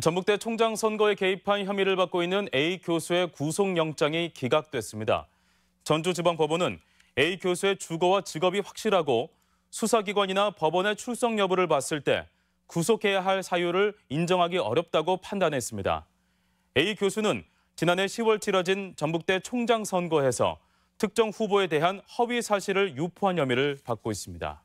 전북대 총장 선거에 개입한 혐의를 받고 있는 A 교수의 구속영장이 기각됐습니다. 전주지방법원은 A 교수의 주거와 직업이 확실하고 수사기관이나 법원의 출석 여부를 봤을 때 구속해야 할 사유를 인정하기 어렵다고 판단했습니다. A 교수는 지난해 10월 치러진 전북대 총장 선거에서 특정 후보에 대한 허위 사실을 유포한 혐의를 받고 있습니다.